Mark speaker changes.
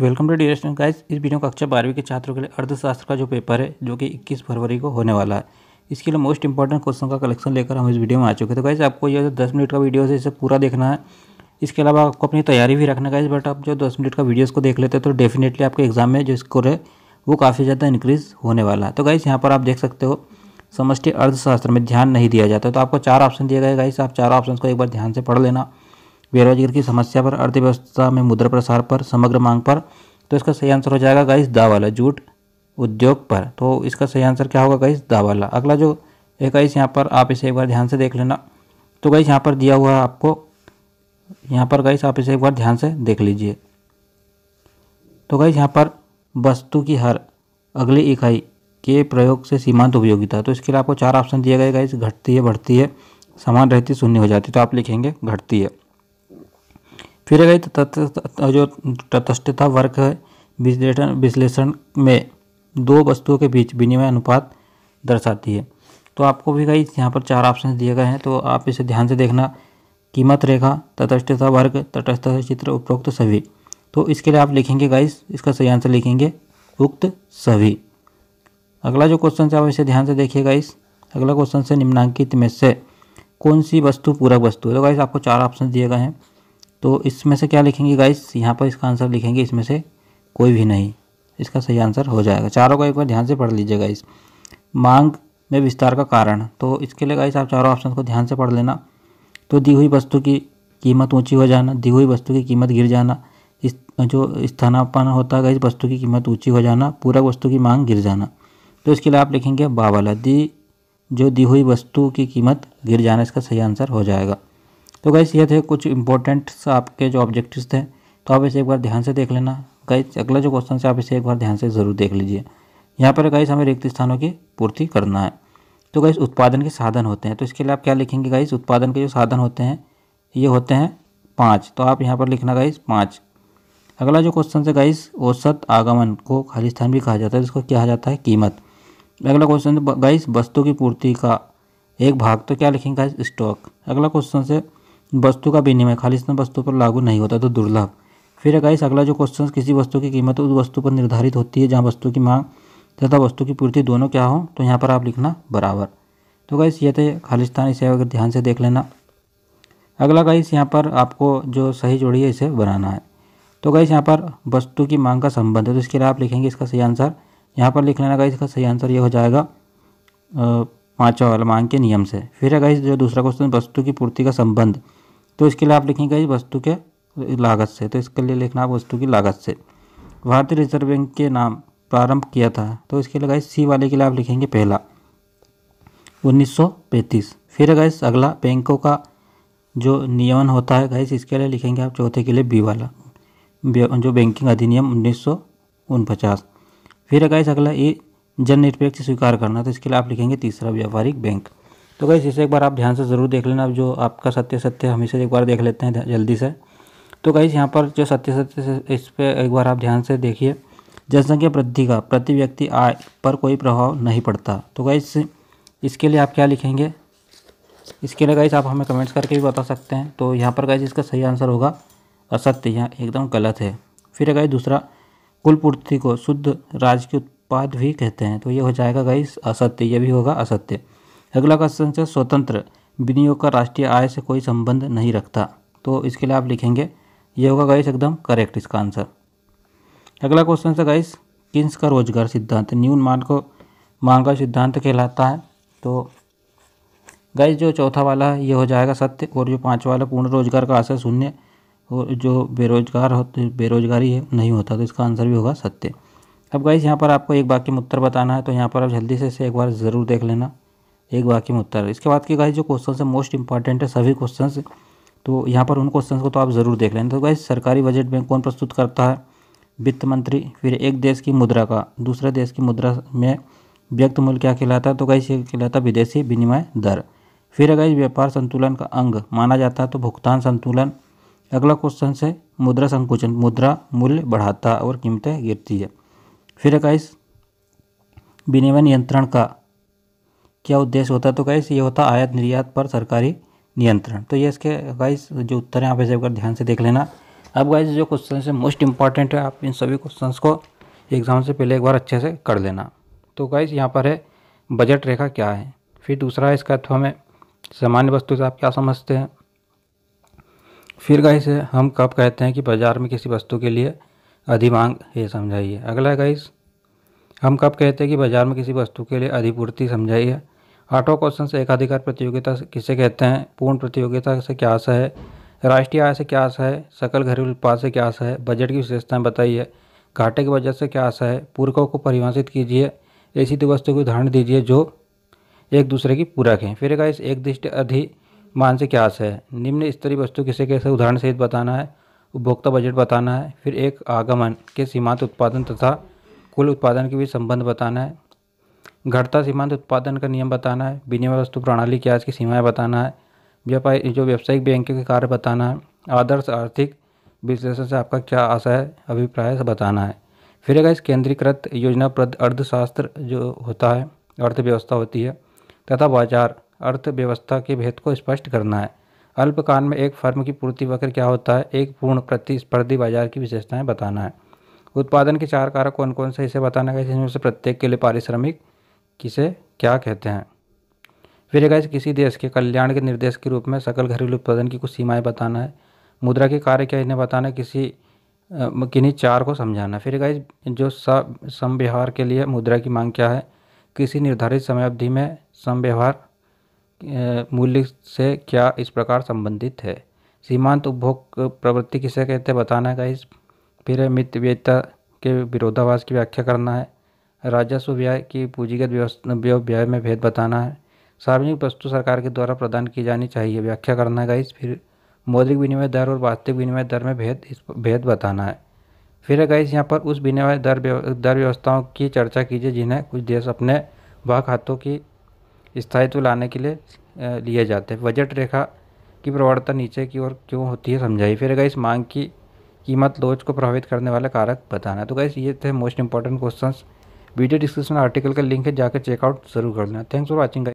Speaker 1: welcome to dear guys guys इस video कक्षा बारहवीं के छात्रों के लिए अर्थशास्त्र का जो पेपर है जो कि 21 फरवरी को होने वाला है इसके लिए मोस्ट इंपॉर्टेंट क्वेश्चन का कलेक्शन लेकर हम इस वीडियो में आ चुके हैं तो गाइस आपको ये जो दस मिनट का वीडियो है इसे पूरा देखना है इसके अलावा आपको अपनी तैयारी भी रखना गाइज बट आप जो दस मिनट का वीडियोज़ को देख लेते हैं तो डेफिनेटली आपके एग्जाम में जो स्कोर है वो काफ़ी ज़्यादा इंक्रीज़ होने वाला है तो गाइस यहाँ पर आप देख सकते हो समष्टि अर्थशास्त्र में ध्यान नहीं दिया जाता तो आपको चार ऑप्शन दिया गए गाइस आप चार ऑप्शन को एक बार ध्यान से पढ़ लेना बेरोजगार की समस्या पर अर्थव्यवस्था में मुद्रा प्रसार पर समग्र मांग पर तो इसका सही आंसर हो जाएगा गाइस दावाला जूट उद्योग पर तो इसका सही आंसर क्या होगा गाइस दावाला अगला जो है गाइस यहाँ पर आप इसे एक बार ध्यान से देख लेना तो गाइस यहाँ पर दिया हुआ है आपको यहाँ पर गाइस आप इसे एक बार ध्यान से देख लीजिए तो गाइस यहाँ पर वस्तु की हर अगली इकाई के प्रयोग से सीमांत उपयोगिता तो इसके लिए आपको चार ऑप्शन दिए गए गाइस घटती है बढ़ती है समान रहती शून्य हो जाती तो आप लिखेंगे घटती है फिर गई तो जो तटस्थता वर्ग है विश्लेषण विश्लेषण में दो वस्तुओं के बीच विनिमय अनुपात दर्शाती है तो आपको भी गई यहाँ पर चार ऑप्शन दिए गए हैं तो आप इसे ध्यान से देखना कीमत रेखा तटस्थता वर्ग तटस्थता चित्र उपरोक्त सभी तो इसके लिए आप लिखेंगे गाइस इसका सही आंसर लिखेंगे उक्त सभी अगला जो क्वेश्चन है आप इसे ध्यान से देखिए गाइस अगला क्वेश्चन से निम्नांकित में से कौन सी वस्तु पूरक वस्तु है तो गाइस आपको चार ऑप्शन दिए गए हैं तो इसमें से क्या लिखेंगे गाइस यहाँ पर इसका आंसर लिखेंगे इसमें से कोई भी नहीं इसका सही आंसर हो जाएगा चारों का एक बार ध्यान से पढ़ लीजिए गाइस मांग में विस्तार का कारण तो इसके लिए गाइस आप चारों ऑप्शन को ध्यान से पढ़ लेना तो दी हुई वस्तु की कीमत ऊँची हो जाना दी हुई वस्तु की कीमत गिर जाना इस जो स्थानापन होता है गाइस वस्तु की कीमत ऊँची हो जाना पूरा वस्तु की मांग गिर जाना तो इसके लिए आप लिखेंगे बावला दी जो दी हुई वस्तु की कीमत गिर जाना इसका सही आंसर हो जाएगा तो गैस ये थे कुछ इंपॉर्टेंट्स आपके जो ऑब्जेक्टिव्स थे तो आप इसे एक बार ध्यान से देख लेना गैस अगला जो क्वेश्चन है आप इसे एक बार ध्यान से ज़रूर देख लीजिए यहाँ पर गाइस हमें रिक्त स्थानों की पूर्ति करना है तो गाइस उत्पादन के साधन होते हैं तो इसके लिए आप क्या लिखेंगे गाइस उत्पादन के जो साधन होते हैं ये होते हैं पाँच तो आप यहाँ पर लिखना गाइस पाँच अगला जो क्वेश्चन है गाइस औसत आगमन को खाली स्थान भी कहा जाता है जिसको कहा जाता है कीमत अगला क्वेश्चन गाइस वस्तु की पूर्ति का एक भाग तो क्या लिखेंगे गाइस स्टॉक अगला क्वेश्चन है वस्तु का विनिमय खालिस्तान वस्तु पर लागू नहीं होता तो दुर्लभ फिर गाइस अगला जो क्वेश्चन किसी वस्तु की कीमत उस वस्तु पर निर्धारित होती है जहाँ वस्तु की मांग तथा वस्तु की पूर्ति दोनों क्या हो तो यहाँ पर आप लिखना बराबर तो गाइस ये थे खालिस्तान इसे अगर ध्यान से देख लेना अगला गाइस यहाँ पर आपको जो सही जोड़ी है इसे बनाना है तो गाइस यहाँ पर वस्तु की मांग का संबंध है तो इसके लिए आप लिखेंगे इसका सही आंसर यहाँ पर लिख लेना गाइस इसका सही आंसर ये हो जाएगा पाँचवा मांग के नियम से फिर है गाइस जो दूसरा क्वेश्चन वस्तु की पूर्ति का संबंध तो इसके लिए आप लिखेंगे इस वस्तु के लागत से तो इसके लिए लिखना आप वस्तु की लागत से भारतीय रिजर्व बैंक के नाम प्रारंभ किया था तो इसके लिए गाइस सी वाले के लिए आप लिखेंगे पहला उन्नीस फिर गैस अगला बैंकों का जो नियमन होता है गैस इसके लिए लिखेंगे आप चौथे के लिए बी वाला जो बैंकिंग अधिनियम उन्नीस फिर गैस अगला ए जन निरपेक्ष स्वीकार करना तो इसके लिए आप लिखेंगे तीसरा व्यापारिक बैंक तो गई इसे एक बार आप ध्यान से ज़रूर देख लेना अब जो आपका सत्य सत्य हमेशा एक बार देख लेते हैं जल्दी से तो गई यहाँ पर जो सत्य सत्य से इस पर एक बार आप ध्यान से देखिए जनसंख्या वृद्धि का प्रति व्यक्ति आय पर कोई प्रभाव नहीं पड़ता तो गई इसके लिए आप क्या लिखेंगे इसके लिए गाइस आप हमें कमेंट्स करके भी बता सकते हैं तो यहाँ पर गाइस इसका सही आंसर होगा असत्य यहाँ एकदम गलत है फिर गाइस दूसरा कुल पूर्ति को शुद्ध राजकीय पाद भी कहते हैं तो ये हो जाएगा गाइस असत्य ये भी होगा असत्य अगला क्वेश्चन है स्वतंत्र विनियोग का राष्ट्रीय आय से कोई संबंध नहीं रखता तो इसके लिए आप लिखेंगे ये होगा गाइस एकदम करेक्ट इसका आंसर अगला क्वेश्चन है गाइस किन्स का रोजगार सिद्धांत न्यून मान को मांग का सिद्धांत कहलाता है तो गाइस जो चौथा वाला है ये हो जाएगा सत्य और जो पाँच वाला पूर्ण रोजगार का आशय शून्य और जो बेरोजगार हो बेरोजगारी है नहीं होता तो इसका आंसर भी होगा सत्य अब गाइज़ यहाँ पर आपको एक वाक्य में उत्तर बताना है तो यहाँ पर आप जल्दी से इसे एक बार ज़रूर देख लेना एक वाक्य में उत्तर इसके बाद के गाइज जो क्वेश्चन है मोस्ट इंपॉर्टेंट है सभी क्वेश्चन तो यहाँ पर उन क्वेश्चन को तो आप ज़रूर देख लेना तो गाइज सरकारी बजट में कौन प्रस्तुत करता है वित्त मंत्री फिर एक देश की मुद्रा का दूसरे देश की मुद्रा में व्यक्त मूल्य क्या कहलाता है तो गाइस ये कहलाता है विदेशी विनिमय दर फिर अगर इस व्यापार संतुलन का अंग माना जाता है तो भुगतान संतुलन अगला क्वेश्चन से मुद्रा संकुचन मुद्रा मूल्य बढ़ाता और कीमतें गिरती है फिर गाइस विनिमय नियंत्रण का क्या उद्देश्य होता है तो गाइस ये होता आयात निर्यात पर सरकारी नियंत्रण तो ये इसके गाइस जो उत्तर है आप ऐसे अगर ध्यान से देख लेना अब गाइस जो क्वेश्चन है मोस्ट इंपॉर्टेंट है आप इन सभी क्वेश्चन को एग्ज़ाम से पहले एक बार अच्छे से कर लेना तो गाइस यहाँ पर है बजट रेखा क्या है फिर दूसरा है इसका अथवा तो हमें सामान्य वस्तु से आप क्या समझते हैं फिर गाइस हम कब कहते हैं कि बाज़ार में किसी वस्तु के लिए अधिमांग ये समझाइए अगला गाइस हम कब कहते हैं कि बाजार में किसी वस्तु के लिए अधिपूर्ति समझाइए आठों क्वेश्चन से एकाधिकार प्रतियोगिता किसे कहते हैं पूर्ण प्रतियोगिता से क्या आशा है राष्ट्रीय आय से क्या आशा है सकल घरेलू उत्पाद से क्या आशा है बजट की विशेषताएं बताइए घाटे के बजट से क्या आशा है पूरकों को परिभाषित कीजिए ऐसी दो वस्तु को उदाहरण दीजिए जो एक दूसरे की पूरक हैं फिर गाइस एक दृष्टि अधिमान से क्या आशा है निम्न स्तरीय वस्तु किसे कैसे उदाहरण सहित बताना है उपभोक्ता बजट बताना है फिर एक आगमन के सीमांत उत्पादन तथा कुल उत्पादन के बीच संबंध बताना है घटता सीमांत उत्पादन का नियम बताना है विनिमय वस्तु प्रणाली की आज की सीमाएँ बताना है व्यापारी जो व्यावसायिक बैंकों के कार्य बताना है आदर्श आर्थिक विश्लेषण से आपका क्या आशा है अभिप्राय से बताना है फिर अगर इस केंद्रीकृत योजनाप्रद अर्थशास्त्र जो होता है अर्थव्यवस्था होती है तथा बाजार अर्थव्यवस्था के भेद को स्पष्ट करना है अल्पकाल में एक फर्म की पूर्ति वक्र क्या होता है एक पूर्ण प्रतिस्पर्धी बाजार की विशेषताएं बताना है उत्पादन के चार कारक कौन कौन से इसे बताना है इसमें से प्रत्येक के लिए पारिश्रमिक किसे क्या कहते हैं फिर गैस किसी देश के कल्याण के निर्देश के रूप में सकल घरेलू उत्पादन की कुछ सीमाएँ बताना है मुद्रा के कार्य क्या इन्हें बताना है किसी किन्हीं चार को समझाना फिर गाइज जो सम व्यवहार के लिए मुद्रा की मांग क्या है किसी निर्धारित समय अवधि में सम व्यवहार मूल्य से क्या इस प्रकार संबंधित है सीमांत उपभोग प्रवृत्ति किसे कहते हैं बताना है गाइस फिर है मितव्ययता के विरोधाभास की व्याख्या करना है राजस्व व्यय की पूंजीगत व्यय में भेद बताना है सार्वजनिक वस्तु सरकार के द्वारा प्रदान की जानी चाहिए व्याख्या करना है गाइस फिर मौद्रिक विनिमय दर और वास्तविक विनिमय दर में भेद इस भेद बताना है फिर है गाइस यहाँ पर उस विनिमय दर दर व्यवस्थाओं की चर्चा कीजिए जिन्हें कुछ देश अपने वाह खातों की स्थायित्व लाने के लिए लिए जाते हैं बजट रेखा की प्रवणता नीचे की ओर क्यों होती है समझाई फिर अगर इस मांग की कीमत लोच को प्रभावित करने वाला कारक बताना तो गाइस ये थे most important questions video description article का लिंक है जाकर चेकआउट जरूर कर लेना थैंक्स फॉर वॉचिंग